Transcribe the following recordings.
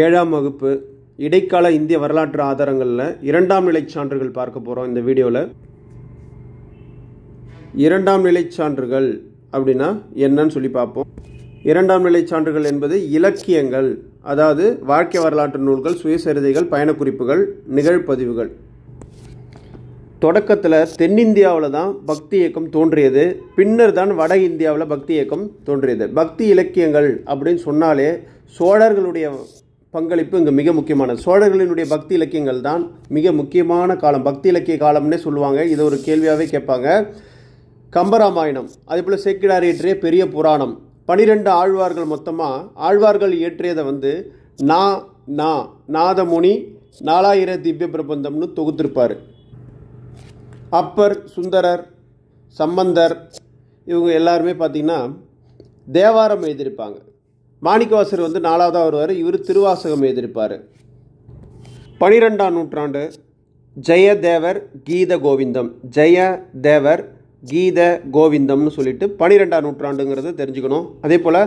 ஏழாம் வகுப்பு இடைக்கால இந்திய வரலாற்று ஆதாரங்களில் இரண்டாம் நிலை சான்றுகள் பார்க்க போகிறோம் இந்த வீடியோவில் இரண்டாம் நிலை சான்றுகள் அப்படின்னா என்னன்னு சொல்லி பார்ப்போம் இரண்டாம் நிலை சான்றுகள் என்பது இலக்கியங்கள் அதாவது வாழ்க்கை வரலாற்று நூல்கள் சுயசரிதைகள் பயணக்குறிப்புகள் நிகழ்ப்பதிவுகள் தொடக்கத்தில் தென்னிந்தியாவில் தான் பக்தி இயக்கம் தோன்றியது பின்னர் தான் வட இந்தியாவில் பக்தி இயக்கம் தோன்றியது பக்தி இலக்கியங்கள் அப்படின்னு சொன்னாலே சோழர்களுடைய பங்களிப்பு இங்கே மிக முக்கியமான சோழர்களினுடைய பக்தி இலக்கியங்கள் தான் மிக முக்கியமான காலம் பக்தி இலக்கிய காலம்னே சொல்லுவாங்க இதை ஒரு கேள்வியாகவே கேட்பாங்க கம்பராமாயணம் அதே போல் சேக்கிடார் இயற்றிய பெரிய புராணம் பனிரெண்டு ஆழ்வார்கள் மொத்தமாக ஆழ்வார்கள் இயற்றியதை வந்து நா நா நாதமுனி நாலாயிர திவ்ய பிரபந்தம்னு தொகுத்திருப்பார் அப்பர் சுந்தரர் சம்பந்தர் இவங்க எல்லாருமே பார்த்திங்கன்னா தேவாரம் எழுதியிருப்பாங்க மாணிக்கவாசர் வந்து நாலாவதாக வருவார் இவர் திருவாசகம் எதிர்ப்பார் பனிரெண்டாம் நூற்றாண்டு ஜெயதேவர் கீத கோவிந்தம் ஜெய தேவர் கீத கோவிந்தம்னு சொல்லிட்டு பனிரெண்டாம் நூற்றாண்டுங்கிறத தெரிஞ்சுக்கணும் அதே போல்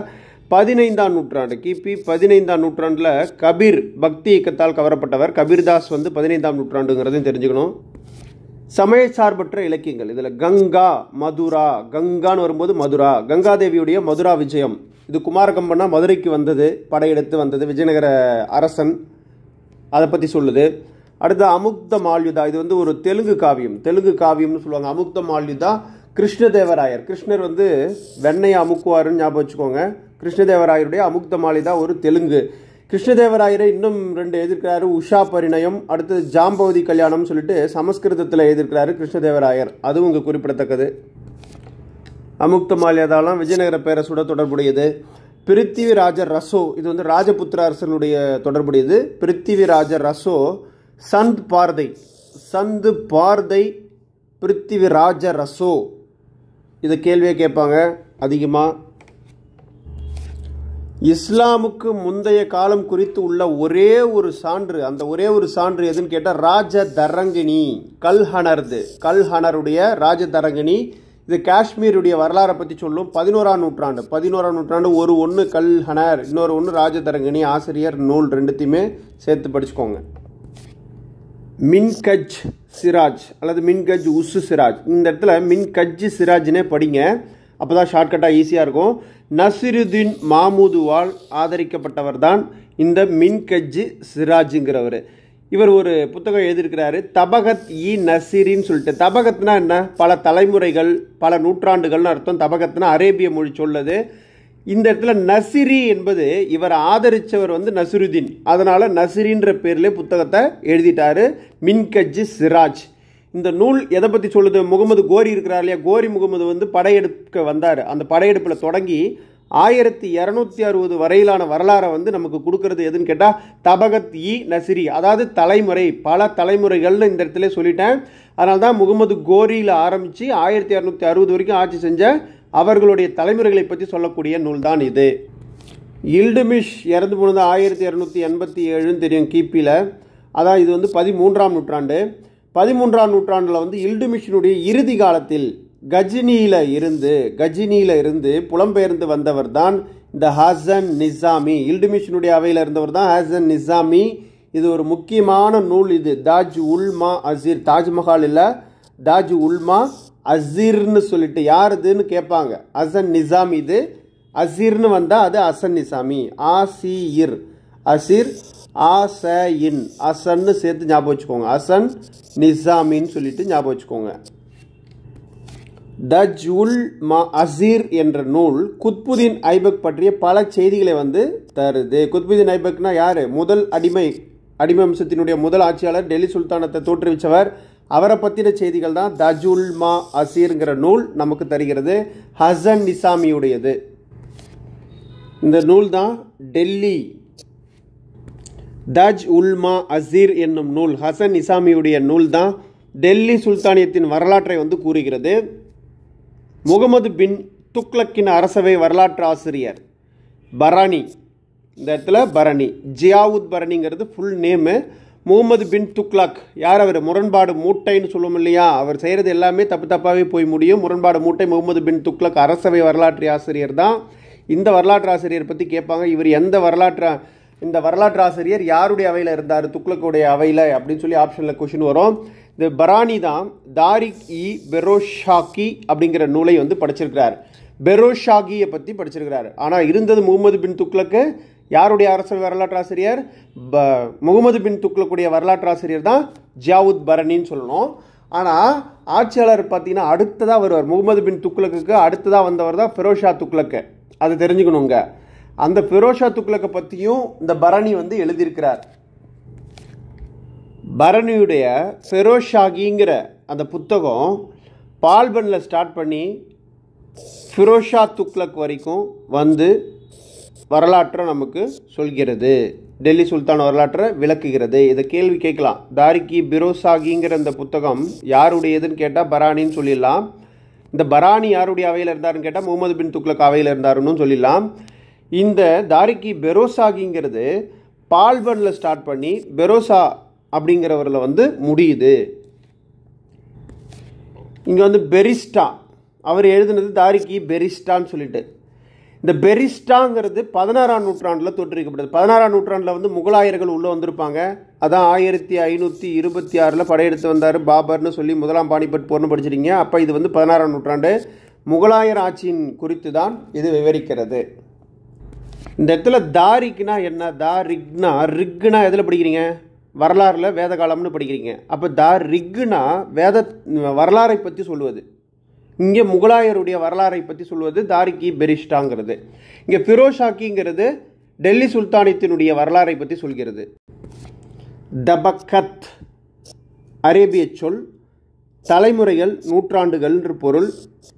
பதினைந்தாம் நூற்றாண்டு கிபி பதினைந்தாம் நூற்றாண்டில் கபீர் பக்தி இயக்கத்தால் கவரப்பட்டவர் கபீர்தாஸ் வந்து பதினைந்தாம் நூற்றாண்டுங்கிறதையும் தெரிஞ்சுக்கணும் சமய சார்பற்ற இலக்கியங்கள் இதில் கங்கா மதுரா கங்கான்னு வரும்போது மதுரா கங்காதேவியுடைய மதுரா விஜயம் இது குமாரகம்பன்னா மதுரைக்கு வந்தது படையெடுத்து வந்தது விஜயநகர அரசன் அதை பற்றி சொல்லுது அடுத்து அமுக்த மால்யுதா இது வந்து ஒரு தெலுங்கு காவியம் தெலுங்கு காவியம்னு சொல்லுவாங்க அமுக்த மால்யுதா கிருஷ்ணதேவராயர் கிருஷ்ணர் வந்து வெண்ணையை அமுக்குவாருன்னு ஞாபகம் வச்சுக்கோங்க கிருஷ்ணதேவராயருடைய அமுக்த மாளிதா ஒரு தெலுங்கு கிருஷ்ணதேவராயரை இன்னும் ரெண்டு எதிர்க்கிறாரு உஷா பரிணயம் அடுத்தது ஜாம்பவதி கல்யாணம்னு சொல்லிட்டு சமஸ்கிருதத்தில் எழுதியிருக்கிறாரு கிருஷ்ணதேவராயர் அதுவும் இங்கே குறிப்பிடத்தக்கது அமுக்தமால்யதாலாம் விஜயநகர பேரரசோட தொடர்புடையது பிருத்திவிராஜர் ரசோ இது வந்து ராஜபுத்திர அரசனுடைய தொடர்புடையது பிருத்திவிராஜர் ரசோ சந்த் பார்தை சந்த் பார்தை பிருத்திவிராஜ ரசோ இதை கேள்வியை கேட்பாங்க அதிகமாக இஸ்லாமுக்கு முந்தைய காலம் குறித்து உள்ள ஒரே ஒரு சான்று அந்த ஒரே ஒரு சான்று எதுன்னு கேட்டால் ராஜ தரங்கிணி கல்ஹனர்து கல்ஹனருடைய ராஜ தரங்கிணி இது காஷ்மீருடைய வரலாறை பற்றி சொல்லும் பதினோராம் நூற்றாண்டு பதினோராம் நூற்றாண்டு ஒரு ஒன்று கல் ஹனர் இன்னொரு ஒன்று ராஜதரங்கணி ஆசிரியர் நூல் ரெண்டுத்தையுமே சேர்த்து படிச்சுக்கோங்க மின்கஜ் சிராஜ் அல்லது மின்கஜ் உசு சிராஜ் இந்த இடத்துல மின்கஜ் சிராஜ்னே படிங்க அப்போ தான் ஷார்ட்கட்டாக ஈஸியாக இருக்கும் நசிருதீன் மாமூதுவால் ஆதரிக்கப்பட்டவர் தான் இந்த மின்கஜ் சிராஜுங்கிறவர் இவர் ஒரு புத்தகம் எழுதியிருக்கிறாரு தபகத் இ நசீரின்னு சொல்லிட்டு தபகத்னா என்ன பல தலைமுறைகள் பல நூற்றாண்டுகள்னு அர்த்தம் தபகத்னா அரேபிய மொழி சொல்லுது இந்த இடத்துல நசிரி என்பது இவர் ஆதரித்தவர் வந்து நசிருதீன் அதனால் நசிரின்ற பேரில் புத்தகத்தை எழுதிட்டாரு மின்கஜி சிராஜ் இந்த நூல் எதை பற்றி சொல்லுது முகமது கோரி இருக்கிறார் இல்லையா கோரி முகமது வந்து படையெடுக்க வந்தார் அந்த படையெடுப்பில் தொடங்கி ஆயிரத்தி இரநூத்தி அறுபது வரையிலான வரலாறை வந்து நமக்கு கொடுக்கறது எதுன்னு கேட்டால் தபகத் இ நசிரி அதாவது தலைமுறை பல தலைமுறைகள்னு இந்த இடத்துல சொல்லிட்டேன் அதனால தான் முகமது கோரியில் ஆரம்பித்து ஆயிரத்தி இரநூத்தி அறுபது வரைக்கும் ஆட்சி செஞ்ச அவர்களுடைய தலைமுறைகளை பற்றி சொல்லக்கூடிய நூல் தான் இது இல்டுமிஷ் இறந்து போனது ஆயிரத்தி இரநூத்தி எண்பத்தி ஏழுன்னு தெரியும் கிபியில் அதான் இது வந்து பதிமூன்றாம் நூற்றாண்டு பதிமூன்றாம் நூற்றாண்டில் வந்து இல்டுமிஷினுடைய இறுதி காலத்தில் கஜினியில் இருந்து கஜினியில் இருந்து புலம்பெயர்ந்து வந்தவர் தான் இந்த ஹசன் நிசாமி இல்டுமிஷனுடைய அவையில் இருந்தவர் தான் ஹசன் நிசாமி இது ஒரு முக்கியமான நூல் இது தாஜ் உல்மா அசீர் தாஜ்மஹால் இல்லை தாஜ் உல்மா அசீர்னு சொல்லிட்டு யார் இதுன்னு கேட்பாங்க அசன் நிசாமி இது அசீர்னு வந்தால் அது அசன் நிசாமி ஆசியிர் அசீர் ஆச இன் அசன்னு சேர்த்து ஞாபகம் வச்சுக்கோங்க அசன் நிசாமின்னு சொல்லிட்டு ஞாபகம் வச்சுக்கோங்க தஜ் உல் மா அசீர் என்ற நூல் குத்புதீன் ஐபக் பற்றிய பல செய்திகளை வந்து தருது குத்புதீன் ஐபக்னா யார் முதல் அடிமை அடிமை அம்சத்தினுடைய முதல் ஆட்சியாளர் டெல்லி சுல்தானத்தை தோற்றுவிச்சவர் அவரை பற்றின செய்திகள் தான் தஜ் உல் மா அசீர்ங்கிற நூல் நமக்கு தருகிறது ஹசன் நிசாமியுடையது இந்த நூல் தான் டெல்லி தஜ் உல்மா அசீர் என்னும் நூல் ஹசன் நிசாமியுடைய நூல் தான் டெல்லி சுல்தானியத்தின் வரலாற்றை வந்து கூறுகிறது முகமது பின் துக்ளக்கின் அரசவை வரலாற்று ஆசிரியர் பரணி இந்த இடத்துல பரணி ஜியாவுத் பரணிங்கிறது ஃபுல் நேமு முகமது பின் துக்லக் யார் அவர் முரண்பாடு மூட்டைன்னு சொல்லுவோம் இல்லையா அவர் செய்கிறது எல்லாமே தப்பு தப்பாகவே போய் முடியும் முரண்பாடு மூட்டை முகமது பின் துக்லக் அரசவை வரலாற்று ஆசிரியர் தான் இந்த வரலாற்று ஆசிரியர் பற்றி கேட்பாங்க இவர் எந்த வரலாற்று இந்த வரலாற்று ஆசிரியர் யாருடைய அவையில் இருந்தார் துக்ளக்குடைய அவையில் அப்படின்னு சொல்லி ஆப்ஷனில் கொஷின் வரும் இந்த பரானி தான் தாரிக் இ பெரோஷாக்கி அப்படிங்கிற நூலை வந்து படிச்சிருக்கிறார் பெரோஷாகியை பற்றி படிச்சிருக்கிறார் ஆனால் இருந்தது முகமது பின் துக்ளக்கு யாருடைய அரசு வரலாற்று ஆசிரியர் ப முகமது பின் துக்ளக்குடைய வரலாற்று ஆசிரியர் தான் ஜியாவுத் பரணின்னு சொல்லணும் ஆனால் ஆட்சியாளர் பார்த்தீங்கன்னா அடுத்ததாக வருவார் முகமது பின் துக்ளக்கு அடுத்ததாக வந்தவர் தான் ஃபெரோஷா துக்ளக்கு அதை தெரிஞ்சுக்கணுங்க அந்த ஃபெரோஷா துக்ளக்கை பற்றியும் இந்த பரணி வந்து எழுதியிருக்கிறார் பரணியுடைய ஃபெரோஷாகிங்கிற அந்த புத்தகம் பால்பனில் ஸ்டார்ட் பண்ணி ஃபிரோஷா துக்லக் வரைக்கும் வந்து வரலாற்றை நமக்கு சொல்கிறது டெல்லி சுல்தான் வரலாற்றை விளக்குகிறது இதை கேள்வி கேட்கலாம் தாரிக்கி பிரோசாகிங்கிற அந்த புத்தகம் யாருடையதுன்னு கேட்டால் பராணின்னு சொல்லிடலாம் இந்த பராணி யாருடைய அவையில் இருந்தாருன்னு கேட்டால் முகமது பின் துக்லக் அவையில் இருந்தாருன்னு சொல்லிடலாம் இந்த தாரிக்கி பெரோசாகிங்கிறது பால்பனில் ஸ்டார்ட் பண்ணி பெரோசா அப்படிங்கிறவரில் வந்து முடியுது இங்கே வந்து பெரிஸ்டா அவர் எழுதினது தாரிக்கி பெரிஸ்டான்னு சொல்லிட்டு இந்த பெரிஸ்டாங்கிறது பதினாறாம் நூற்றாண்டில் தோற்றுவிக்கப்பட்டது பதினாறாம் நூற்றாண்டில் வந்து முகலாயர்கள் உள்ளே வந்திருப்பாங்க அதான் ஆயிரத்தி ஐநூற்றி இருபத்தி ஆறில் படையெடுத்து வந்தார் பாபர்னு சொல்லி முதலாம் பாணிபட் போர்னு படிச்சிருக்கீங்க அப்போ இது வந்து பதினாறாம் நூற்றாண்டு முகலாயர் ஆட்சியின் குறித்து தான் இது விவரிக்கிறது இந்த இடத்துல தாரிக்னா என்ன தாரிக்னா ரிக்னா எதில் படிக்கிறீங்க வரலாறில் வேத காலம்னு படிக்கிறீங்க அப்போ த ரிக்னா வேத வரலாறை பற்றி சொல்லுவது இங்கே முகலாயருடைய வரலாறை பற்றி சொல்வது தாரிக்கி பெரிஷ்டாங்கிறது இங்கே ஃபிரோஷாக்கிங்கிறது டெல்லி சுல்தானியத்தினுடைய வரலாறை பற்றி சொல்கிறது தபக்கத் அரேபிய சொல் தலைமுறைகள் நூற்றாண்டுகள்ன்ற பொருள்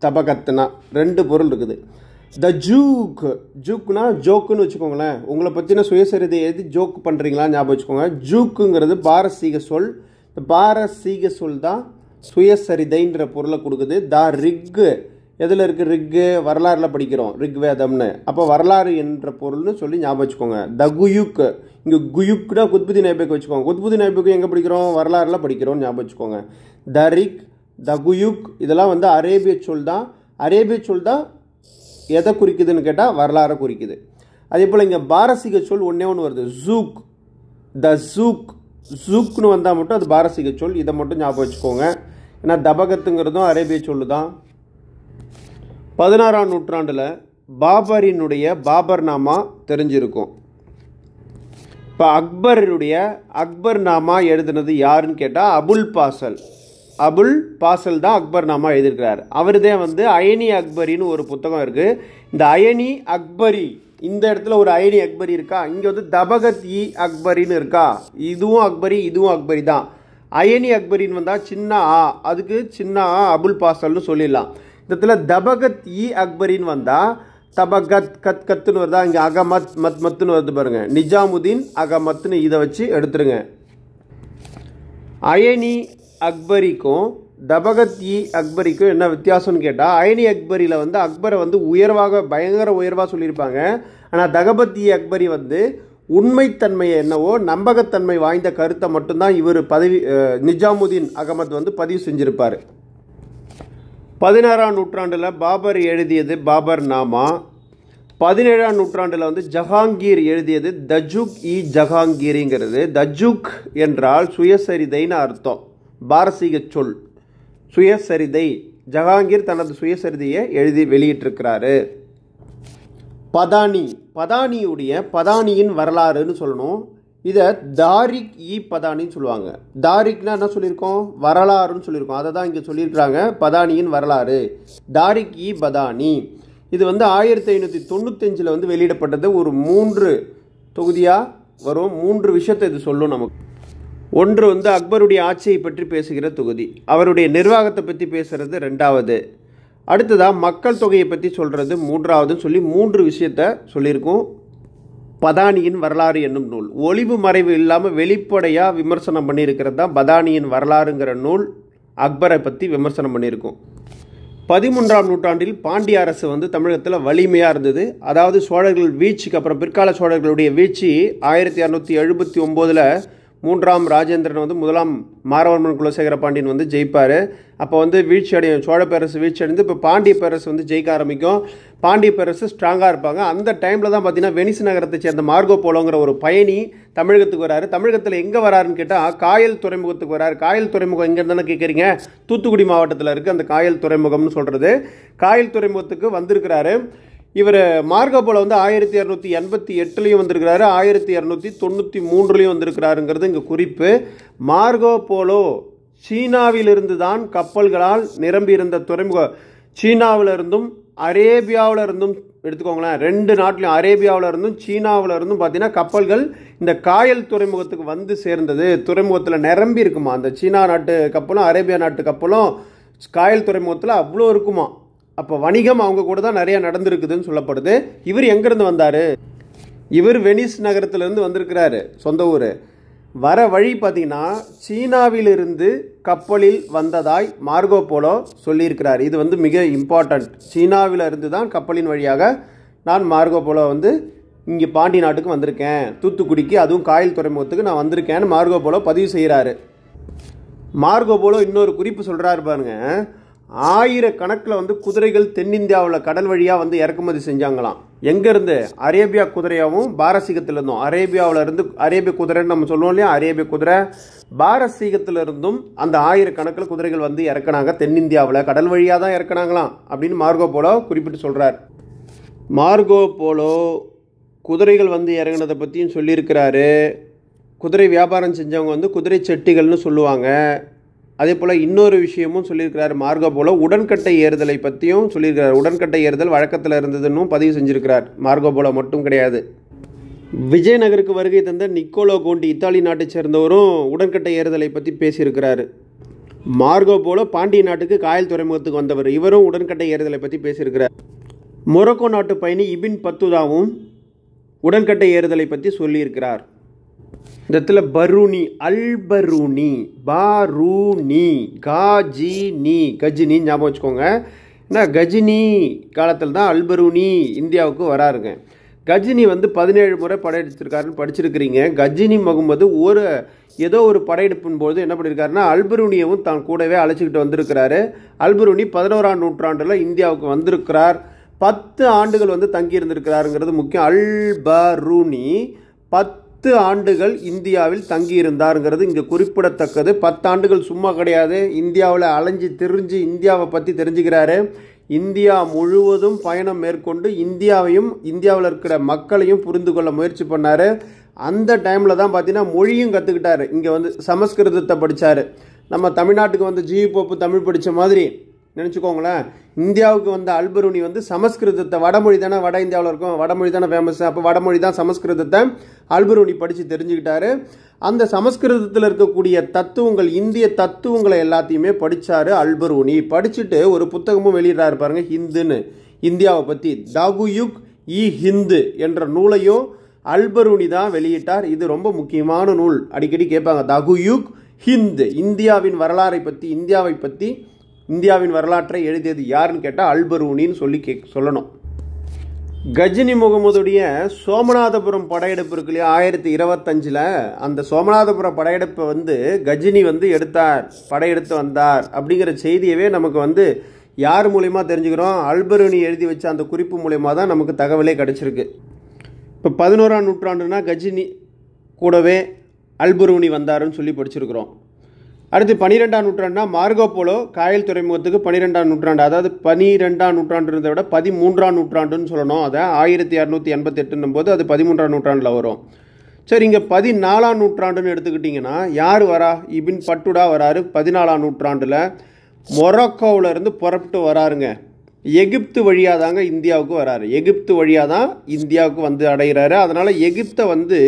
தபகத்னா ரெண்டு பொருள் இருக்குது த ஜூக் ஜூக்னா ஜோக்குன்னு வச்சுக்கோங்களேன் உங்களை பற்றின சுயசரிதை எழுதி ஜோக் பண்ணுறீங்களா ஞாபகம் வச்சுக்கோங்க ஜூக்குங்கிறது பாரசீக சொல் இந்த பாரசீக சொல் தான் சுயசரிதைன்ற பொருளை கொடுக்குது த ரிக்கு எதில் இருக்குது ரிக்கு வரலாறில் படிக்கிறோம் ரிக் வேதம்னு அப்போ வரலாறு என்ற பொருள்னு சொல்லி ஞாபகம் வச்சுக்கோங்க த குயுக்கு இங்கே குயுக்குனா குத்புதி நைபேக் வச்சுக்கோங்க குத்புதி நைபேக்கு எங்கே படிக்கிறோம் வரலாறில் படிக்கிறோம் ஞாபகம் வச்சுக்கோங்க த ரிக் த குயுக் இதெல்லாம் வந்து அரேபிய சொல் தான் அரேபிய சொல் தான் எதை குறிக்குதுன்னு கேட்டால் வரலாறை குறிக்குது அதே போல் இங்கே பாரசீக சொல் ஒன்றே ஒன்று வருது ஜூக் த ஜூக் ஜூக்னு வந்தால் மட்டும் அது பாரசீக சொல் இதை மட்டும் ஞாபகம் வச்சுக்கோங்க ஏன்னா தபகத்துங்கிறதும் அரேபிய சொல் தான் பதினாறாம் நூற்றாண்டில் பாபரினுடைய பாபர் நாமா தெரிஞ்சிருக்கும் இப்போ அக்பருடைய அக்பர் நாமா எழுதுனது யாருன்னு கேட்டால் அபுல் பாசல் அபுல் பாசல் தான் அக்பர் நாமா எழுதியிருக்கிறார் அவர் தான் வந்து அயனி அக்பரின்னு ஒரு புத்தகம் இருக்குது இந்த அயனி அக்பரி இந்த இடத்துல ஒரு அயனி அக்பரி இருக்கா இங்கே வந்து தபகத் இ அக்பரின்னு இருக்கா இதுவும் அக்பரி இதுவும் அக்பரி தான் அயனி அக்பரின்னு வந்தால் சின்ன ஆ அதுக்கு சின்ன ஆ அபுல் பாசல்னு சொல்லிடலாம் இந்த இடத்துல தபகத் இ அக்பரின்னு வந்தால் தபகத் கத் கத்துன்னு வருதா இங்கே அகமத் மத் மத்துன்னு வருது பாருங்கள் நிஜாமுதீன் அகமத்னு இதை வச்சு எடுத்துருங்க அயனி அக்பரிக்கும் தபகத் இ அக்பரிக்கும் என்ன வித்தியாசம்னு கேட்டால் அயனி அக்பரியில் வந்து அக்பரை வந்து உயர்வாக பயங்கர உயர்வாக சொல்லியிருப்பாங்க ஆனால் தகபத் இ அக்பரி வந்து உண்மைத்தன்மையை என்னவோ நம்பகத்தன்மை வாய்ந்த கருத்தை மட்டும்தான் இவர் பதவி நிஜாமுதீன் அகமது வந்து பதிவு செஞ்சுருப்பார் பதினாறாம் நூற்றாண்டில் பாபர் எழுதியது பாபர் நாமா பதினேழாம் நூற்றாண்டில் வந்து ஜஹாங்கீர் எழுதியது தஜுக் இ ஜஹாங்கீரிங்கிறது தஜுக் என்றால் சுயசரிதைன்னு அர்த்தம் பாரசீக சொல் சுயசரிதை ஜஹாங்கீர் தனது சுயசரிதையை எழுதி வெளியிட்டிருக்கிறாரு பதானி பதானியுடைய பதானியின் வரலாறுன்னு சொல்லணும் இதை தாரிக் இ பதானின்னு சொல்லுவாங்க தாரிக்னா என்ன சொல்லியிருக்கோம் வரலாறுன்னு சொல்லியிருக்கோம் அதை தான் இங்கே சொல்லியிருக்கிறாங்க பதானியின் வரலாறு தாரிக் இ பதானி இது வந்து ஆயிரத்தி ஐநூற்றி தொண்ணூத்தஞ்சில் வந்து வெளியிடப்பட்டது ஒரு மூன்று தொகுதியாக வரும் மூன்று விஷயத்தை இது சொல்லும் நமக்கு ஒன்று வந்து அக்பருடைய ஆட்சியை பற்றி பேசுகிற தொகுதி அவருடைய நிர்வாகத்தை பற்றி பேசுகிறது ரெண்டாவது அடுத்ததாக மக்கள் தொகையை பற்றி சொல்கிறது மூன்றாவதுன்னு சொல்லி மூன்று விஷயத்த சொல்லியிருக்கோம் பதானியின் வரலாறு என்னும் நூல் ஒளிவு மறைவு இல்லாமல் வெளிப்படையாக விமர்சனம் பண்ணியிருக்கிறது தான் பதானியின் வரலாறுங்கிற நூல் அக்பரை பற்றி விமர்சனம் பண்ணியிருக்கோம் பதிமூன்றாம் நூற்றாண்டில் பாண்டிய அரசு வந்து தமிழகத்தில் வலிமையாக இருந்தது அதாவது சோழர்கள் வீழ்ச்சிக்கு அப்புறம் பிற்கால சோழர்களுடைய வீழ்ச்சி ஆயிரத்தி அறநூற்றி எழுபத்தி ஒம்போதில் மூன்றாம் ராஜேந்திரன் வந்து முதலாம் மாரவர்மன் குலசேகர பாண்டியன் வந்து ஜெயிப்பார் அப்போ வந்து வீழ்ச்சி அடையும் சோழ பேரரசு வீழ்ச்சி அடைந்து இப்போ பாண்டிய பேரரசு வந்து ஜெயிக்க ஆரம்பிக்கும் பாண்டிய பேரரசு ஸ்ட்ராங்காக இருப்பாங்க அந்த டைமில் தான் பார்த்தீங்கன்னா வெனிசு நகரத்தை சேர்ந்த மார்கோ போலோங்கிற ஒரு பயணி தமிழகத்துக்கு வராரு தமிழகத்தில் எங்கே வராருன்னு கேட்டால் காயல் துறைமுகத்துக்கு வராரு காயல் துறைமுகம் எங்கே இருந்தாலும் கேட்குறீங்க தூத்துக்குடி மாவட்டத்தில் இருக்குது அந்த காயல் துறைமுகம்னு சொல்கிறது காயல் துறைமுகத்துக்கு வந்திருக்கிறாரு இவர் மார்கபோல வந்து ஆயிரத்தி இரநூத்தி எண்பத்தி எட்டுலேயும் வந்திருக்கிறாரு ஆயிரத்தி இரநூத்தி தொண்ணூற்றி மூன்றுலேயும் வந்திருக்கிறாருங்கிறது இங்கே குறிப்பு மார்கோ போலோ சீனாவிலிருந்து தான் கப்பல்களால் நிரம்பியிருந்த துறைமுக சீனாவிலிருந்தும் அரேபியாவில் இருந்தும் எடுத்துக்கோங்களேன் ரெண்டு நாட்டிலையும் அரேபியாவில் இருந்தும் சீனாவில் இருந்தும் பார்த்தீங்கன்னா கப்பல்கள் இந்த காயல் துறைமுகத்துக்கு வந்து சேர்ந்தது துறைமுகத்தில் நிரம்பி இருக்குமா அந்த சீனா நாட்டு கப்பலும் அரேபியா நாட்டு கப்பலும் காயல் துறைமுகத்தில் அவ்வளோ இருக்குமா அப்போ வணிகம் அவங்க கூட தான் நிறையா நடந்திருக்குதுன்னு சொல்லப்படுது இவர் எங்கேருந்து வந்தார் இவர் வெனிஸ் நகரத்திலேருந்து வந்திருக்கிறாரு சொந்த ஊர் வர வழி பார்த்தீங்கன்னா சீனாவிலிருந்து கப்பலில் வந்ததாய் மார்கோ போலோ சொல்லியிருக்கிறார் இது வந்து மிக இம்பார்ட்டண்ட் சீனாவிலிருந்து தான் கப்பலின் வழியாக நான் மார்கோ போலோ வந்து இங்கே பாண்டி நாட்டுக்கு வந்திருக்கேன் தூத்துக்குடிக்கு அதுவும் காயல் துறைமுகத்துக்கு நான் வந்திருக்கேன்னு மார்கோ போலோ பதிவு செய்கிறாரு மார்கோ போலோ இன்னொரு குறிப்பு சொல்கிறாரு பாருங்கள் ஆயிரக்கணக்கில் வந்து குதிரைகள் தென்னிந்தியாவில் கடல் வழியாக வந்து இறக்குமதி செஞ்சாங்களாம் எங்கேருந்து அரேபியா குதிரையாகவும் பாரசீகத்திலிருந்தும் இருந்து அரேபிய குதிரைன்னு நம்ம சொல்லுவோம் இல்லையா அரேபிய குதிரை பாரசீகத்திலிருந்தும் அந்த ஆயிரக்கணக்கில் குதிரைகள் வந்து இறக்குனாங்க தென்னிந்தியாவில் கடல் வழியாக தான் இறக்குனாங்களாம் அப்படின்னு மார்கோ போலோ குறிப்பிட்டு சொல்கிறார் மார்கோ போலோ குதிரைகள் வந்து இறங்கினதை பற்றியும் சொல்லியிருக்கிறாரு குதிரை வியாபாரம் செஞ்சவங்க வந்து குதிரை செட்டிகள்னு சொல்லுவாங்க அதே போல் இன்னொரு விஷயமும் சொல்லியிருக்கிறார் மார்கோ போல உடன்கட்டை ஏறுதலை பற்றியும் சொல்லியிருக்கிறார் உடன்கட்டை ஏறுதல் வழக்கத்தில் இருந்ததுன்னு பதிவு செஞ்சுருக்கிறார் மார்கோ போல மட்டும் கிடையாது விஜயநகருக்கு வருகை தந்த நிக்கோலோ கோண்டி இத்தாலி நாட்டை சேர்ந்தவரும் உடன்கட்டை ஏறுதலை பற்றி பேசியிருக்கிறார் மார்கோ போல பாண்டிய நாட்டுக்கு காயல் துறைமுகத்துக்கு வந்தவர் இவரும் உடன்கட்டை ஏறுதலை பற்றி பேசியிருக்கிறார் மொரோக்கோ நாட்டு பயணி இபின் பத்துதாவும் உடன்கட்டை ஏறுதலை பற்றி சொல்லியிருக்கிறார் இந்த இடத்துல பருணி அல்பருணி காஜி காஜினி கஜினி ஞாபகம் வச்சுக்கோங்க ஏன்னா கஜினி காலத்தில் தான் அல்பருணி இந்தியாவுக்கு வராருங்க கஜினி வந்து பதினேழு முறை படையெடுத்திருக்காருன்னு படிச்சிருக்கிறீங்க கஜினி முகமது ஒரு ஏதோ ஒரு படையெடுப்பின் போது என்ன பண்ணியிருக்காருன்னா அல்பருணியவும் தான் கூடவே அழைச்சிக்கிட்டு வந்திருக்கிறாரு அல்பருணி பதினோராம் நூற்றாண்டில் இந்தியாவுக்கு வந்திருக்கிறார் பத்து ஆண்டுகள் வந்து தங்கியிருந்திருக்கிறாருங்கிறது முக்கியம் அல்பருணி பத்து பத்து ஆண்டுகள் இந்தியாவில் தங்கியிருந்தாருங்கிறது இங்கே குறிப்பிடத்தக்கது பத்தாண்டுகள் சும்மா கிடையாது இந்தியாவில் அலைஞ்சு திரிஞ்சு இந்தியாவை பற்றி தெரிஞ்சுக்கிறாரு இந்தியா முழுவதும் பயணம் மேற்கொண்டு இந்தியாவையும் இந்தியாவில் இருக்கிற மக்களையும் புரிந்து கொள்ள முயற்சி பண்ணார் அந்த டைமில் தான் பார்த்தீங்கன்னா மொழியும் கற்றுக்கிட்டாரு இங்கே வந்து சமஸ்கிருதத்தை படித்தார் நம்ம தமிழ்நாட்டுக்கு வந்து ஜி போப்பு தமிழ் படித்த மாதிரி நினச்சிக்கோங்களேன் இந்தியாவுக்கு வந்த அல்பருனி வந்து சமஸ்கிருதத்தை வடமொழி தானே வட இந்தியாவில் இருக்கும் வடமொழி தானே ஃபேமஸ் அப்போ வடமொழி தான் சமஸ்கிருதத்தை அல்பருனி படித்து தெரிஞ்சுக்கிட்டாரு அந்த சமஸ்கிருதத்தில் இருக்கக்கூடிய தத்துவங்கள் இந்திய தத்துவங்களை எல்லாத்தையுமே படித்தார் அல்பருனி படிச்சுட்டு ஒரு புத்தகமும் வெளியிடறாரு பாருங்கள் ஹிந்துன்னு இந்தியாவை பற்றி தாகுயுக் இ ஹிந்து என்ற நூலையும் அல்பருனி தான் வெளியிட்டார் இது ரொம்ப முக்கியமான நூல் அடிக்கடி கேட்பாங்க தகுயுக் ஹிந்து இந்தியாவின் வரலாறை பற்றி இந்தியாவை பற்றி இந்தியாவின் வரலாற்றை எழுதியது யாருன்னு கேட்டால் அல்பரூனின்னு சொல்லி கே சொல்லணும் கஜினி முகமதுடைய சோமநாதபுரம் படையெடுப்பு இருக்கு இல்லையா ஆயிரத்தி இருபத்தஞ்சில் அந்த சோமநாதபுரம் படையெடுப்பை வந்து கஜினி வந்து எடுத்தார் படையெடுத்து வந்தார் அப்படிங்கிற செய்தியவே நமக்கு வந்து யார் மூலயமா தெரிஞ்சுக்கிறோம் அல்பருனி எழுதி வச்ச அந்த குறிப்பு மூலயமா தான் நமக்கு தகவலே கிடச்சிருக்கு இப்போ பதினோராம் நூற்றாண்டுனா கஜினி கூடவே அல்பருனி வந்தாருன்னு சொல்லி படிச்சிருக்கிறோம் அடுத்து பனிரெண்டாம் நூற்றாண்டுனா மார்கோ போலோ காயல் துறைமுகத்துக்கு பனிரெண்டாம் நூற்றாண்டு அதாவது பனிரெண்டாம் நூற்றாண்டுன்றதை விட பதிமூன்றாம் நூற்றாண்டுன்னு சொல்லணும் அதை ஆயிரத்தி இரநூத்தி எண்பத்தெட்டுன்னும் போது அது பதிமூன்றாம் நூற்றாண்டில் வரும் சரி இங்கே பதினாலாம் நூற்றாண்டுன்னு எடுத்துக்கிட்டிங்கன்னா யார் வரா இபின் பட்டுடா வராரு பதினாலாம் நூற்றாண்டில் மொரக்கோவிலேருந்து புறப்பட்டு வராருங்க எகிப்து வழியாக தாங்க இந்தியாவுக்கு வராரு எகிப்து வழியாக தான் இந்தியாவுக்கு வந்து அடைகிறாரு அதனால் எகிப்தை வந்து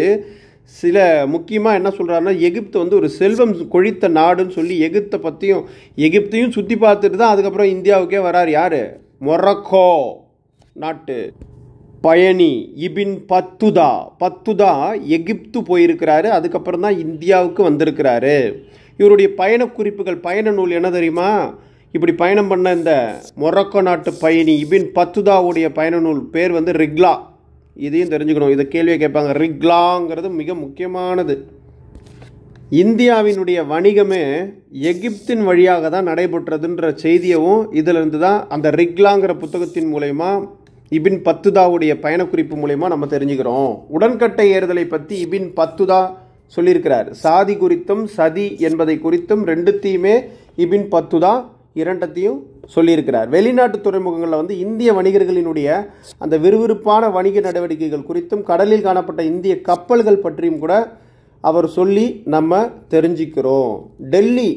சில முக்கியமாக என்ன சொல்கிறாருன்னா எகிப்து வந்து ஒரு செல்வம் கொழித்த நாடுன்னு சொல்லி எகிப்தை பற்றியும் எகிப்தையும் சுற்றி பார்த்துட்டு தான் அதுக்கப்புறம் இந்தியாவுக்கே வரார் யார் மொரக்கோ நாட்டு பயணி இபின் பத்துதா பத்துதா எகிப்து போயிருக்கிறாரு அதுக்கப்புறம் தான் இந்தியாவுக்கு வந்திருக்கிறாரு இவருடைய பயண குறிப்புகள் பயண நூல் என்ன தெரியுமா இப்படி பயணம் பண்ண இந்த மொரக்கோ நாட்டு பயணி இபின் பத்துதாவுடைய பயண நூல் பேர் வந்து ரிக்லா இதையும் தெரிஞ்சுக்கணும் இதை கேள்வியை கேட்பாங்க ரிக்லாங்கிறது மிக முக்கியமானது இந்தியாவினுடைய வணிகமே எகிப்தின் வழியாக தான் நடைபெற்றதுன்ற செய்தியவும் இதிலிருந்து தான் அந்த ரிக்லாங்கிற புத்தகத்தின் மூலயமா இபின் பத்துதாவுடைய பயணக்குறிப்பு மூலயமா நம்ம தெரிஞ்சுக்கிறோம் உடன்கட்டை ஏறுதலை பற்றி இபின் பத்துதா சொல்லியிருக்கிறார் சாதி குறித்தும் சதி என்பதை குறித்தும் ரெண்டுத்தையுமே இபின் பத்துதா இரண்டத்தையும் சொல்லியிருக்கிறார் வெளிநாட்டு துறைமுகங்களில் வந்து இந்திய வணிகர்களினுடைய அந்த விறுவிறுப்பான வணிக நடவடிக்கைகள் குறித்தும் கடலில் காணப்பட்ட இந்திய கப்பல்கள் பற்றியும் கூட அவர் சொல்லி நம்ம தெரிஞ்சுக்கிறோம் டெல்லி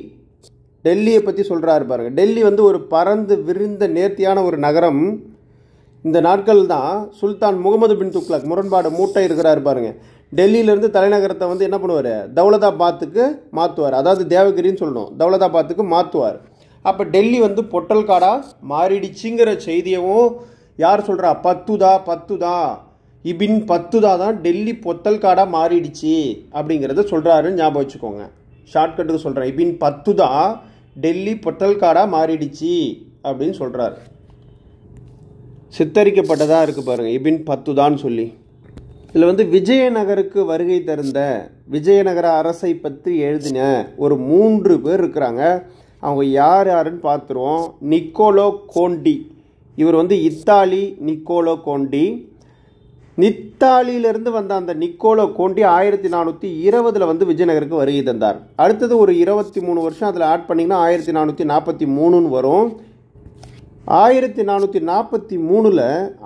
டெல்லியை பற்றி சொல்கிறாரு பாருங்க டெல்லி வந்து ஒரு பறந்து விரிந்த நேர்த்தியான ஒரு நகரம் இந்த நாட்கள் தான் சுல்தான் முகமது பின் துக்லக் முரண்பாடு மூட்டை இருக்கிறாரு பாருங்க டெல்லியிலேருந்து தலைநகரத்தை வந்து என்ன பண்ணுவார் தௌலதாபாத்துக்கு மாற்றுவார் அதாவது தேவகிரின்னு சொல்லணும் தௌலதாபாத்துக்கு மாற்றுவார் அப்போ டெல்லி வந்து பொட்டல் காடாக மாறிடுச்சுங்கிற செய்தியவும் யார் சொல்கிறா பத்துதா பத்துதா இபின் பத்துதா தான் டெல்லி பொத்தல் காடாக மாறிடுச்சு அப்படிங்கிறத சொல்கிறாருன்னு ஞாபகம் வச்சுக்கோங்க ஷார்ட்கட்டுக்கு சொல்கிறேன் இபின் பத்துதா டெல்லி பொட்டல் காடாக மாறிடுச்சு அப்படின்னு சொல்கிறாரு சித்தரிக்கப்பட்டதாக இருக்குது பாருங்கள் இபின் பத்துதான்னு சொல்லி இதில் வந்து விஜயநகருக்கு வருகை தருந்த விஜயநகர அரசை பற்றி எழுதின ஒரு மூன்று பேர் இருக்கிறாங்க அவங்க யார் யாருன்னு பார்த்துருவோம் நிக்கோலோ கோண்டி இவர் வந்து இத்தாலி நிக்கோலோ கோண்டி நித்தாலியிலிருந்து வந்த அந்த நிக்கோலோ கோண்டி ஆயிரத்தி நானூற்றி இருபதில் வந்து விஜயநகருக்கு வருகை தந்தார் அடுத்தது ஒரு இருபத்தி மூணு வருஷம் அதில் ஆட் பண்ணிங்கன்னா ஆயிரத்தி நானூற்றி நாற்பத்தி மூணுன்னு வரும் ஆயிரத்தி நானூற்றி நாற்பத்தி மூணில்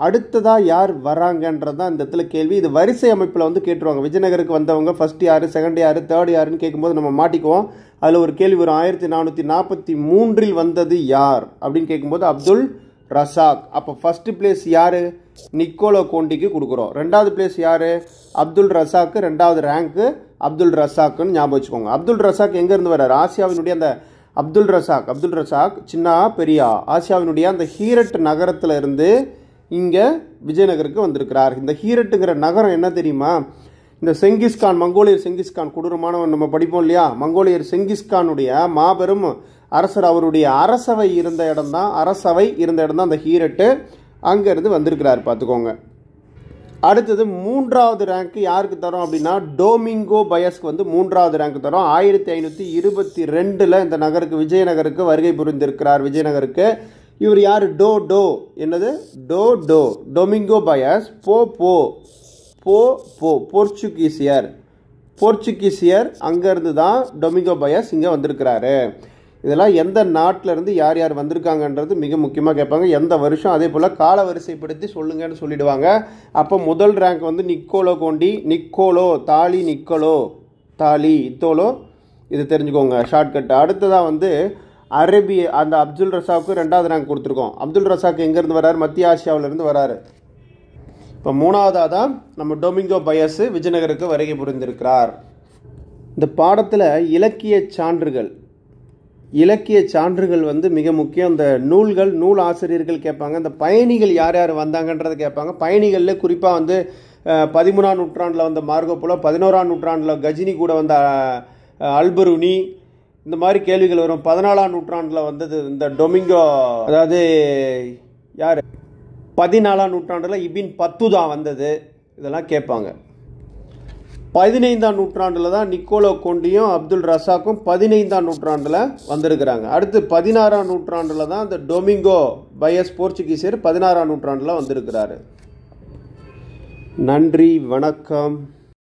அடுத்ததாக யார் வராங்கன்றது தான் இந்த இடத்துல கேள்வி இது வரிசை அமைப்பில் வந்து கேட்டுருவாங்க விஜயநகருக்கு வந்தவங்க ஃபஸ்ட் யார் செகண்ட் யார் தேர்ட் யாருன்னு கேட்கும்போது நம்ம மாட்டிக்குவோம் அதில் ஒரு கேள்வி வரும் ஆயிரத்தி நானூற்றி நாற்பத்தி மூன்றில் வந்தது யார் அப்படின்னு கேட்கும்போது அப்துல் ரசாக் அப்போ ஃபஸ்ட்டு பிளேஸ் யார் நிக்கோலோ கோண்டிக்கு கொடுக்குறோம் ரெண்டாவது பிளேஸ் யார் அப்துல் ரசாக்கு ரெண்டாவது ரேங்க்கு அப்துல் ரசாக்குன்னு ஞாபகம் வச்சுக்கோங்க அப்துல் ரசாக் எங்கேருந்து வர்றார் ஆசியாவினுடைய அந்த அப்துல் ரசாக் அப்துல் ரசாக் சின்னா பெரியா ஆசியாவினுடைய அந்த ஹீரட் நகரத்தில் இருந்து இங்கே விஜயநகருக்கு வந்திருக்கிறார் இந்த ஹீரட்டுங்கிற நகரம் என்ன தெரியுமா இந்த செங்கிஸ்கான் மங்கோலியர் செங்கிஸ்கான் கொடூரமானவன் நம்ம படிப்போம் இல்லையா மங்கோலியர் செங்கிஸ்கானுடைய மாபெரும் அரசர் அவருடைய அரசவை இருந்த இடம் தான் அரசவை இருந்த இடம் தான் அந்த ஹீரட்டு அங்கேருந்து வந்திருக்கிறார் பார்த்துக்கோங்க அடுத்தது மூன்றாவது ரேங்க்கு யாருக்கு தரோம் அப்படின்னா டோமிங்கோ பயஸ்க்கு வந்து மூன்றாவது ரேங்க் தரோம் ஆயிரத்தி ஐநூற்றி இருபத்தி ரெண்டில் இந்த நகருக்கு விஜயநகருக்கு வருகை புரிந்திருக்கிறார் விஜயநகருக்கு இவர் யார் டோ டோ என்னது டோ டோ டொமிங்கோ பயஸ் போ போ போ போ போர்ச்சுகீசியர் போர்ச்சுகீசியர் அங்கேருந்து தான் டொமிங்கோ பயஸ் இங்கே வந்திருக்கிறாரு இதெல்லாம் எந்த நாட்டிலேருந்து யார் யார் வந்திருக்காங்கன்றது மிக முக்கியமாக கேட்பாங்க எந்த வருஷம் அதே போல் கால வரிசைப்படுத்தி சொல்லுங்கன்னு சொல்லிடுவாங்க அப்போ முதல் ரேங்க் வந்து நிக்கோலோ கோண்டி நிக்கோலோ தாலி நிக்கோலோ தாலி இத்தோலோ இது தெரிஞ்சுக்கோங்க ஷார்ட்கட் அடுத்ததாக வந்து அரேபிய அந்த அப்துல் ரசாவுக்கு ரெண்டாவது ரேங்க் கொடுத்துருக்கோம் அப்துல் ரசாக்கு எங்கேருந்து வராரு மத்திய ஆசியாவிலேருந்து வராரு இப்போ மூணாவதாக தான் நம்ம டொமிங்கோ பயஸு விஜயநகருக்கு வருகை புரிந்திருக்கிறார் இந்த பாடத்தில் இலக்கிய சான்றுகள் இலக்கிய சான்றுகள் வந்து மிக முக்கியம் இந்த நூல்கள் நூல் ஆசிரியர்கள் கேட்பாங்க இந்த பயணிகள் யார் யார் வந்தாங்கன்றத கேட்பாங்க பயணிகளில் குறிப்பாக வந்து பதிமூணாம் நூற்றாண்டில் வந்த மார்கோபோலோ பதினோராம் நூற்றாண்டில் கஜினி கூட வந்த அல்பருனி இந்த மாதிரி கேள்விகள் வரும் பதினாலாம் நூற்றாண்டில் வந்தது இந்த டொமிங்கோ அதாவது யார் பதினாலாம் நூற்றாண்டில் இபின் தான் வந்தது இதெல்லாம் கேட்பாங்க பதினைந்தாம் நூற்றாண்டில் தான் நிக்கோலோ கொண்டியும் அப்துல் ரசாக்கும் பதினைந்தாம் நூற்றாண்டில் வந்திருக்கிறாங்க அடுத்து பதினாறாம் நூற்றாண்டில் தான் இந்த டொமிங்கோ பயஸ் போர்ச்சுகீசியர் பதினாறாம் நூற்றாண்டில் வந்திருக்கிறாரு நன்றி வணக்கம்